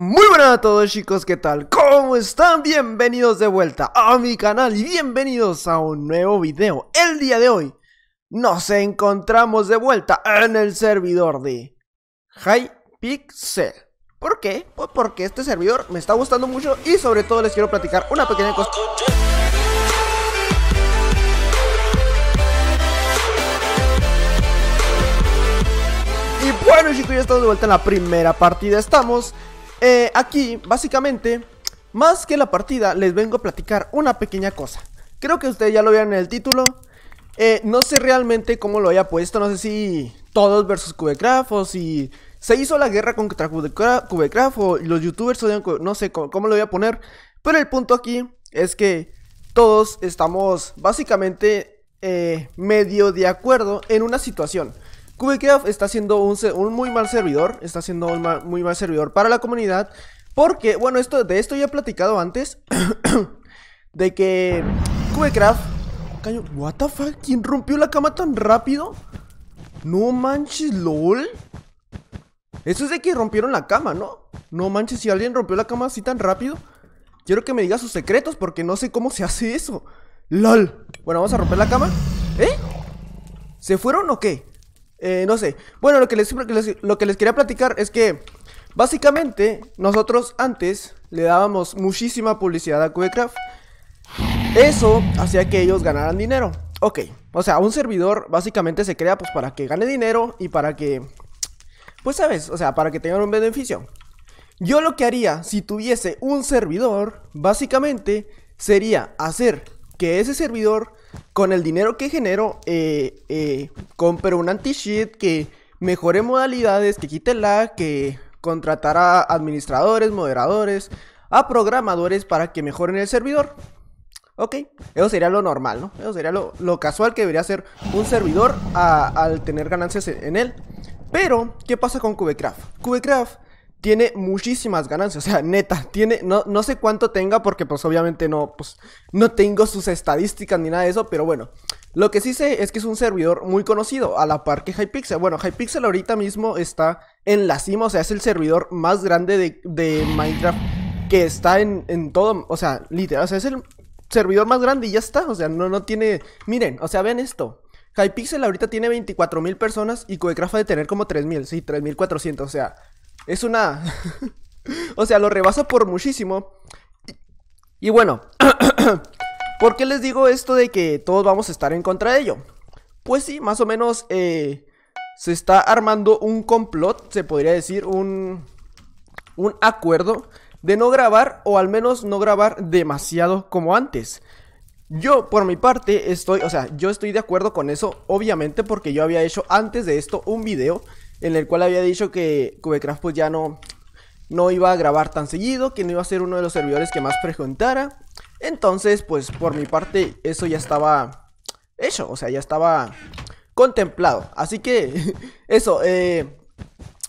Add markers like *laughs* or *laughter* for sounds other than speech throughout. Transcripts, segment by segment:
Muy buenas a todos chicos, ¿qué tal? ¿Cómo están? Bienvenidos de vuelta a mi canal y bienvenidos a un nuevo video. El día de hoy nos encontramos de vuelta en el servidor de Hypixel. ¿Por qué? Pues porque este servidor me está gustando mucho y sobre todo les quiero platicar una pequeña cosa. Y bueno chicos, ya estamos de vuelta en la primera partida, estamos eh, aquí, básicamente, más que la partida, les vengo a platicar una pequeña cosa. Creo que ustedes ya lo vieron en el título. Eh, no sé realmente cómo lo haya puesto, no sé si todos versus Cubecraft o si se hizo la guerra contra Cubecraft o los youtubers no sé cómo, lo voy a poner. Pero el punto aquí es que todos estamos básicamente eh, medio de acuerdo en una situación. CubeCraft está siendo un, muy mal servidor, está siendo un muy mal servidor para la comunidad, porque, bueno, esto, de esto ya he platicado antes, *coughs* de que Kubecraft... What the fuck, ¿quién rompió la cama tan rápido? No manches, lol. Eso es de que rompieron la cama, ¿no? No manches, si alguien rompió la cama así tan rápido, quiero que me diga sus secretos porque no sé cómo se hace eso. LOL. Bueno, vamos a romper la cama. ¿Eh? ¿Se fueron o qué? Eh, no sé. Bueno, lo que, les, lo quería platicar es que básicamente nosotros antes le dábamos muchísima publicidad a Cubecraft. Eso hacía que ellos ganaran dinero. Ok, o sea, un servidor básicamente se crea pues para que gane dinero y para que... Pues sabes, o sea, para que tengan un beneficio. Yo lo que haría si tuviese un servidor, básicamente, sería hacer que ese servidor con el dinero que genero, eh, eh compro un anti shit que mejore modalidades, que quite lag, que contratará administradores, moderadores, a programadores para que mejoren el servidor. Ok, eso sería lo normal, ¿no? Eso sería lo, casual que debería ser un servidor al tener ganancias en él. Pero, ¿qué pasa con Cubecraft? Cubecraft tiene muchísimas ganancias. O sea, neta, tiene, no, no sé cuánto tenga porque pues obviamente no, pues, no tengo sus estadísticas ni nada de eso, pero bueno. Lo que sí sé es que es un servidor muy conocido, a la par que Hypixel. Bueno, Hypixel ahorita mismo está en la cima, o sea, es el servidor más grande de, Minecraft que está en, todo, o sea, literal, o sea, es el servidor más grande y ya está, o sea, no, no tiene... Miren, o sea, vean esto. Hypixel ahorita tiene 24.000 personas y Coecraft de tener como 3.000, sí, 3.400, o sea, es una... *laughs* o sea, lo rebasa por muchísimo. Y bueno, *clears throat* ¿por qué les digo esto de que todos vamos a estar en contra de ello? Pues sí, más o menos eh, se está armando un complot, se podría decir, un, un acuerdo de no grabar o al menos no grabar demasiado como antes. Yo, por mi parte, estoy, o sea, yo estoy de acuerdo con eso, obviamente porque yo había hecho antes de esto un video en el cual había dicho que Cubecraft pues ya no, no iba a grabar tan seguido, que no iba a ser uno de los servidores que más frecuentara. Entonces, pues por mi parte, eso ya estaba hecho, o sea, ya estaba contemplado. Así que, *laughs* eso, eh,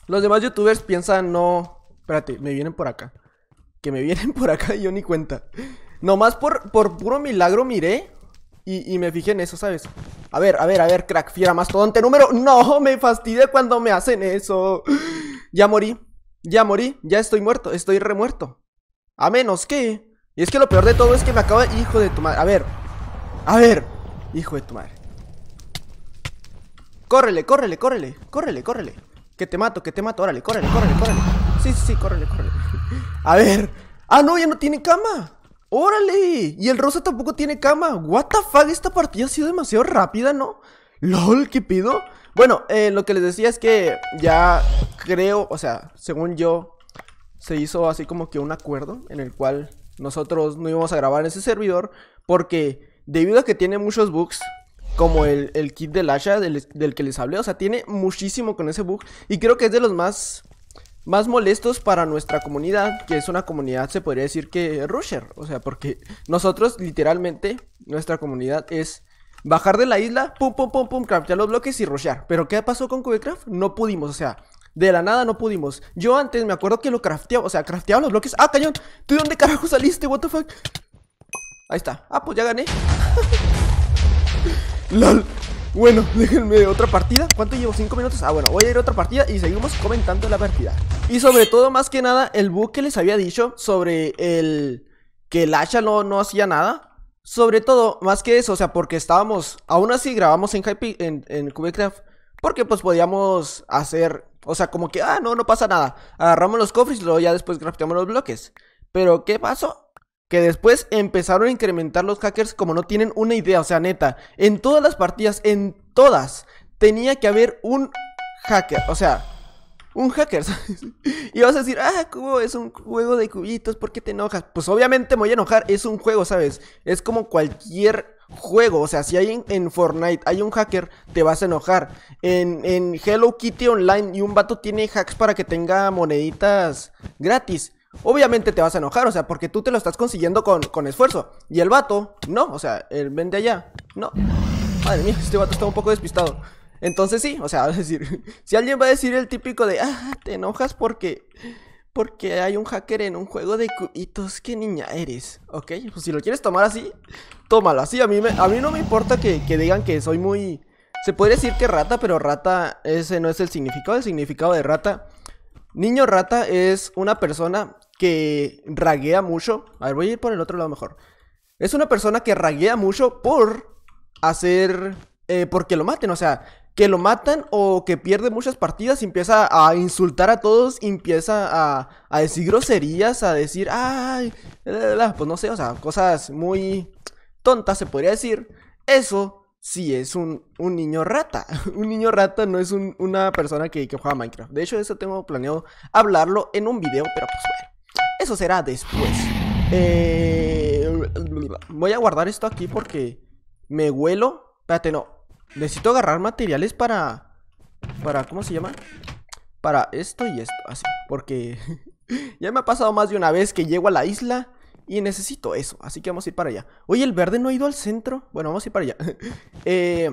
los demás youtubers piensan no... Espérate, me vienen por acá. Que me vienen *laughs* por acá y yo ni cuenta. Nomás por, por puro milagro miré y, me fijé en eso, ¿sabes? A ver, a ver, a ver, crack, fiera mastodonte número. No, me fastidé cuando me hacen eso. *gasps* Ya morí, ya morí, ya estoy muerto, estoy remuerto. A menos que. Y es que lo peor de todo es que me acaba. Hijo de tu madre. A ver, a ver, hijo de tu madre. Córrele, córrele, córrele, córrele, córrele. Que te mato, que te mato, órale, córrele, córrele, córrele. Sí, sí, sí, córrele, córrele. *laughs* A ver. Ah, no, ya no tiene cama. ¡Órale! Y el rosa tampoco tiene cama. ¿What the fuck? Esta partida ha sido demasiado rápida, ¿no? ¡Lol! ¿Qué pido? Bueno, eh, lo que les decía es que ya creo, o sea, según yo, se hizo así como que un acuerdo en el cual nosotros no íbamos a grabar en ese servidor porque debido a que tiene muchos bugs, como el, kit de Lasha del, del, que les hablé, o sea, tiene muchísimo con ese bug y creo que es de los más más molestos para nuestra comunidad, que es una comunidad, se podría decir que rusher, o sea, porque nosotros literalmente, nuestra comunidad es bajar de la isla, pum, pum, pum, pum, craftear los bloques y rushear. Pero ¿qué pasó con Cubecraft? No pudimos, o sea, de la nada no pudimos. Yo antes me acuerdo que lo crafteaba, o sea, crafteaba los bloques. ¡Ah, cañón! ¿Tú de dónde carajo saliste? ¿What the fuck? Ahí está. Ah, pues ya gané. *laughs* ¡Lol! Bueno, *laughs* déjenme otra partida ¿Cuánto llevo? ¿Cinco minutos? Ah, bueno, voy a ir a otra partida y seguimos comentando la partida Y sobre todo, más que nada, el bug que les había dicho sobre el... Que el hacha no, no hacía nada sobre todo, más que eso, o sea, porque estábamos, aún así grabamos en Hype, en, en porque pues podíamos hacer, o sea, como que, ah, no, no pasa nada. Agarramos los cofres y luego ya después grafiteamos los bloques. Pero, ¿qué pasó? Que después empezaron a incrementar los hackers como no tienen una idea. O sea, neta, en todas las partidas, en todas, tenía que haber un hacker. O sea, un hacker, *laughs* ¿sabes? Y vas a decir, ah, Cubo es un juego de cubitos, ¿por qué te enojas? Pues obviamente me voy a enojar, es un juego, ¿sabes? Es como cualquier juego, o sea, si hay en, Fortnite, hay un hacker, te vas a enojar. En, en Hello Kitty Online y un vato tiene hacks para que tenga moneditas gratis obviamente te vas a enojar, o sea, porque tú te lo estás consiguiendo con, esfuerzo. Y el vato, no, o sea, él vende allá, no. Madre mía, este vato está un poco despistado. Entonces sí, o sea, es *laughs* decir, si alguien va a decir el típico de, ah, te enojas porque... Porque hay un hacker en un juego de cubitos. ¿Qué niña eres? ¿Ok? Pues si lo quieres tomar así, tómalo así. A mí, a mí no me importa que, digan que soy muy... Se puede decir que rata, pero rata ese no es el significado. El significado de rata... Niño rata es una persona que raguea mucho. A ver, voy a ir por el otro lado mejor. Es una persona que raguea mucho por hacer. Eh, porque lo maten, o sea, que lo matan o que pierde muchas partidas y empieza a insultar a todos, y empieza a, a, decir groserías, a decir, ay, pues no sé, o sea, cosas muy tontas se podría decir. Eso sí es un, niño rata. *laughs* un niño rata no es una persona que, que juega Minecraft. De hecho, eso tengo planeado hablarlo en un video, pero pues bueno eso será después. Eh, voy a guardar esto aquí porque me huelo. Espérate, no. Necesito agarrar materiales para... Para, ¿cómo se llama? Para esto y esto, así. Porque *laughs* ya me ha pasado más de una vez que llego a la isla y necesito eso. Así que vamos a ir para allá. Oye, el verde no ha ido al centro. Bueno, vamos a ir para allá. *laughs* eh...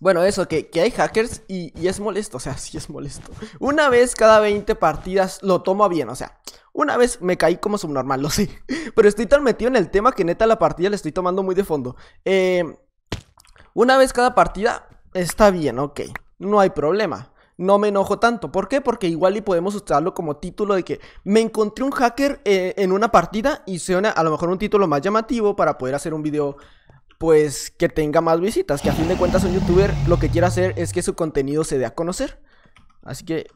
Bueno, eso, que, que hay hackers y, es molesto, o sea, *laughs* sí es molesto. Una vez cada 20 partidas lo tomo bien, o sea, una vez me caí como subnormal, *laughs* lo sé. Pero estoy tan metido en el tema que neta la partida la estoy tomando muy de fondo. Eh, una vez cada partida está bien, ok, no hay problema. No me enojo tanto. ¿Por qué? Porque igual y podemos usarlo como título de que me encontré un hacker eh, en una partida y suena a lo mejor un título más llamativo para poder hacer un video pues que tenga más visitas, que a fin de cuentas un youtuber lo que quiere hacer es que su contenido se dé a conocer. Así que,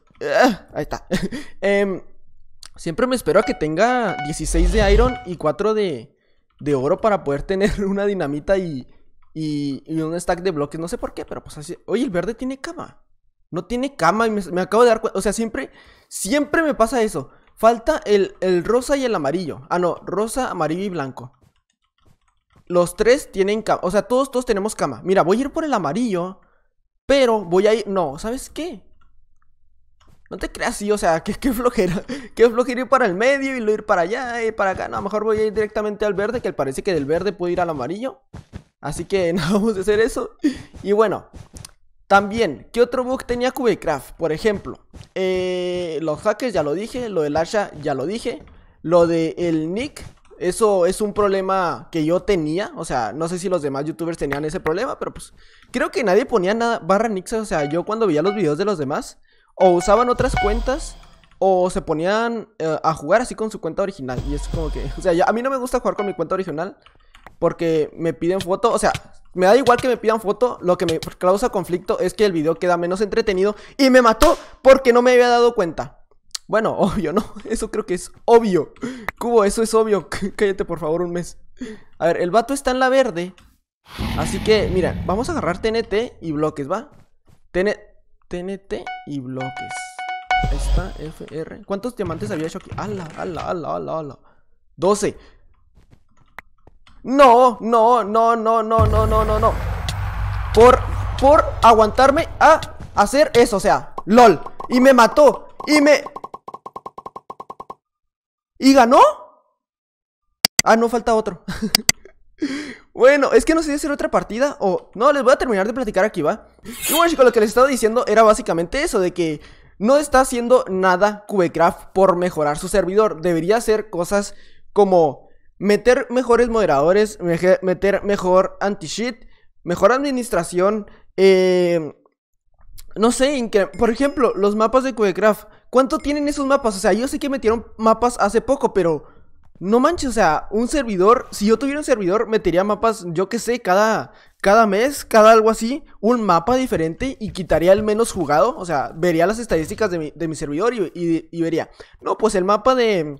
ah, ahí está. *laughs* Em, siempre me espero a que tenga 16 de iron y 4 de, oro para poder tener *laughs* una dinamita y, y, un stack de bloques. No sé por qué, pero pues así. Oye, el verde tiene cama. No tiene cama y me, acabo de dar cuenta. O sea, siempre, siempre me pasa eso. Falta el, el rosa y el amarillo. Ah, no, rosa, amarillo y blanco los tres tienen cama. O sea, todos, todos tenemos cama. Mira, voy a ir por el amarillo. Pero voy a ir. No, ¿sabes qué? No te creas, sí, o sea, *laughs* qué, flojera. qué flojera ir para el medio y luego ir para allá y para acá. No, mejor voy a ir directamente al verde, que parece que del verde puedo ir al amarillo. Así que *laughs* no vamos a hacer eso. Y bueno, también, ¿qué otro bug tenía Cubecraft? Por ejemplo, eh, los hackers ya lo dije, lo del Asha ya lo dije, lo del el nick eso es un problema que yo tenía. O sea, no sé si los demás youtubers tenían ese problema, pero pues creo que nadie ponía nada barra Nixa. O sea, yo cuando veía los videos de los demás, o usaban otras cuentas, o se ponían eh, a jugar así con su cuenta original. Y es como que, o sea, a mí no me gusta jugar con mi cuenta original porque me piden foto. O sea, me da igual que me pidan foto. Lo que me causa conflicto es que el video queda menos entretenido y me mató porque no me había dado cuenta. Bueno, *laughs* obvio, ¿no? Eso creo que es obvio. Cubo, eso es obvio. *laughs* Cállate, por favor, un mes. A ver, el vato está en la verde. Así que, mira, vamos a agarrar TNT y bloques, ¿va? TNT y bloques. Ahí está, FR. ¿Cuántos diamantes había hecho aquí? ¡Hala, ala, ala, ala ala! 12. No, no, no, no, no, no, no, no, no. Por, por aguantarme a hacer eso, o sea, LOL. Y me mató. Y me ¿Y ganó? Ah, no, falta otro. *laughs* bueno, es que no sé si hacer otra partida o... No, les voy a terminar de platicar aquí, ¿va? Y bueno, chicos, lo que les estaba diciendo era básicamente eso, de que no está haciendo nada Cubecraft por mejorar su servidor. Debería hacer cosas como meter mejores moderadores, meter mejor anti shit mejor administración, eh, no sé, por ejemplo, los mapas de Cubecraft. ¿Cuánto tienen esos mapas? O sea, yo sé que metieron mapas hace poco, pero no manches, o sea, un servidor, si yo tuviera un servidor, metería mapas, yo qué sé, cada, cada mes, cada algo así, un mapa diferente y quitaría el menos jugado. O sea, vería las estadísticas de mi, servidor y, vería, no, pues el mapa de,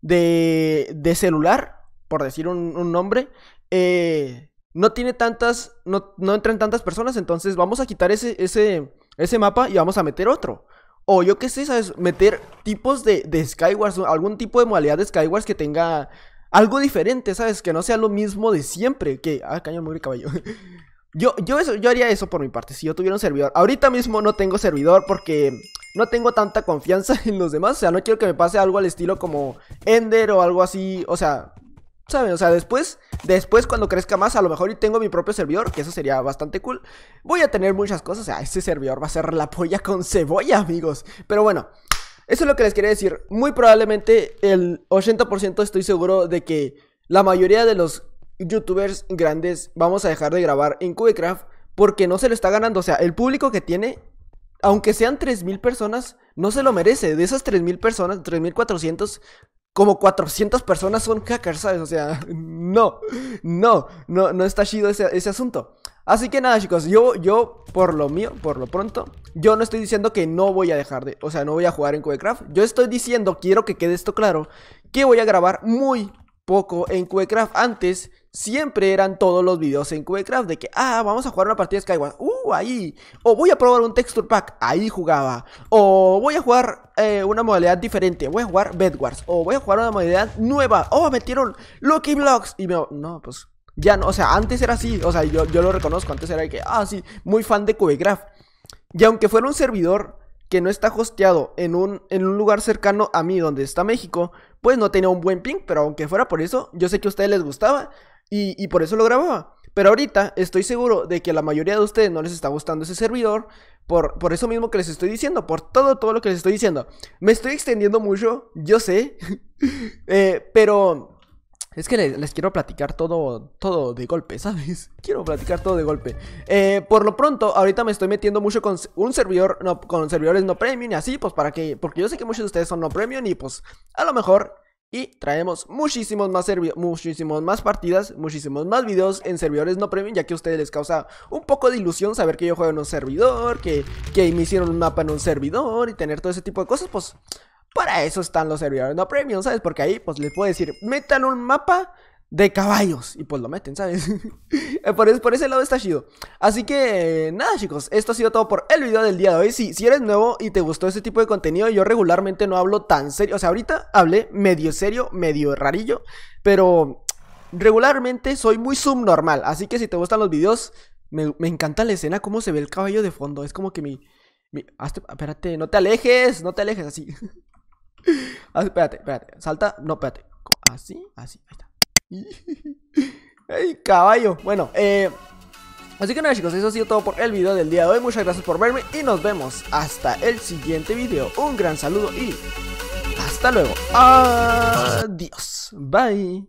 de, de celular, por decir un, nombre, eh, no tiene tantas, no, no entran tantas personas, entonces vamos a quitar ese, ese, ese mapa y vamos a meter otro. O yo qué sé, ¿sabes? Meter tipos de, de Skywars, algún tipo de modalidad de Skywars que tenga algo diferente, ¿sabes? Que no sea lo mismo de siempre. Que, ah, cañón, muy caballo. *laughs* Yo, yo, eso, yo haría eso por mi parte, si yo tuviera un servidor. Ahorita mismo no tengo servidor porque no tengo tanta confianza *laughs* en los demás. O sea, no quiero que me pase algo al estilo como Ender o algo así. O sea, ¿Saben? O sea, después, después cuando crezca más, a lo mejor y tengo mi propio servidor, que eso sería bastante cool. Voy a tener muchas cosas. O sea, ah, este servidor va a ser la polla con cebolla, amigos. Pero bueno, eso es lo que les quería decir. Muy probablemente el 80% estoy seguro de que la mayoría de los youtubers grandes vamos a dejar de grabar en Cubecraft porque no se lo está ganando. O sea, el público que tiene, aunque sean 3.000 personas, no se lo merece. De esas 3.000 personas, 3.400, como 400 personas son hackers, ¿sabes? O sea, *laughs* no, no, no, no está chido ese, asunto. Así que nada, chicos, yo, yo, por lo mío, por lo pronto, yo no estoy diciendo que no voy a dejar de, o sea, no voy a jugar en Cubecraft. Yo estoy diciendo, quiero que quede esto claro, que voy a grabar muy poco en Cubecraft. Antes siempre eran todos los videos en Cubecraft de que, ah, vamos a jugar una partida de Skyward. Uh, ahí. O voy a probar un texture pack, ahí jugaba. O voy a jugar eh, una modalidad diferente, voy a jugar Bedwars. O voy a jugar una modalidad nueva. o metieron Lucky Blocks. Y me... No, pues ya no, o sea, antes era así, o sea, yo, yo lo reconozco, antes era que, ah, sí, muy fan de CubeGraph. Y aunque fuera un servidor que no está hosteado en un, en un lugar cercano a mí, donde está México, pues no tenía un buen ping, pero aunque fuera por eso, yo sé que a ustedes les gustaba y, y por eso lo grababa. Pero ahorita estoy seguro de que la mayoría de ustedes no les está gustando ese servidor. Por, por eso mismo que les estoy diciendo, por todo, todo lo que les estoy diciendo. Me estoy extendiendo mucho, yo sé. *laughs* Eh, pero es que les, quiero platicar todo, todo de golpe, *laughs* ¿sabes? Quiero platicar todo de golpe. Eh, por lo pronto, ahorita me estoy metiendo mucho con un servidor, no, con servidores no premium y así, pues para que, porque yo sé que muchos de ustedes son no premium y pues a lo mejor y traemos muchísimos más, muchísimos más partidas, muchísimos más videos en servidores no premium, ya que a ustedes les causa un poco de ilusión saber que yo juego en un servidor, que, que me hicieron un mapa en un servidor y tener todo ese tipo de cosas, pues para eso están los servidores no premium, ¿sabes? Porque ahí pues les puedo decir, metan un mapa de caballos. Y pues lo meten, ¿sabes? *laughs* Eh, por, por, ese lado está chido. Así que nada, chicos. Esto ha sido todo por el video del día de hoy. Si, si eres nuevo y te gustó este tipo de contenido, yo regularmente no hablo tan serio. O sea, ahorita hablé medio serio, medio rarillo. Pero regularmente soy muy subnormal. Así que si te gustan los videos, me, encanta la escena, cómo se ve el caballo de fondo. Es como que mi. mi espérate, no te alejes, no te alejes así. *laughs* Ah, espérate, espérate. Salta, no, espérate. Así, así, ahí está. Ay, *laughs* caballo. Bueno, eh... Así que nada chicos, eso ha sido todo por el video del día de hoy, muchas gracias por verme y nos vemos hasta el siguiente video. Un gran saludo y hasta luego. Adiós. Bye.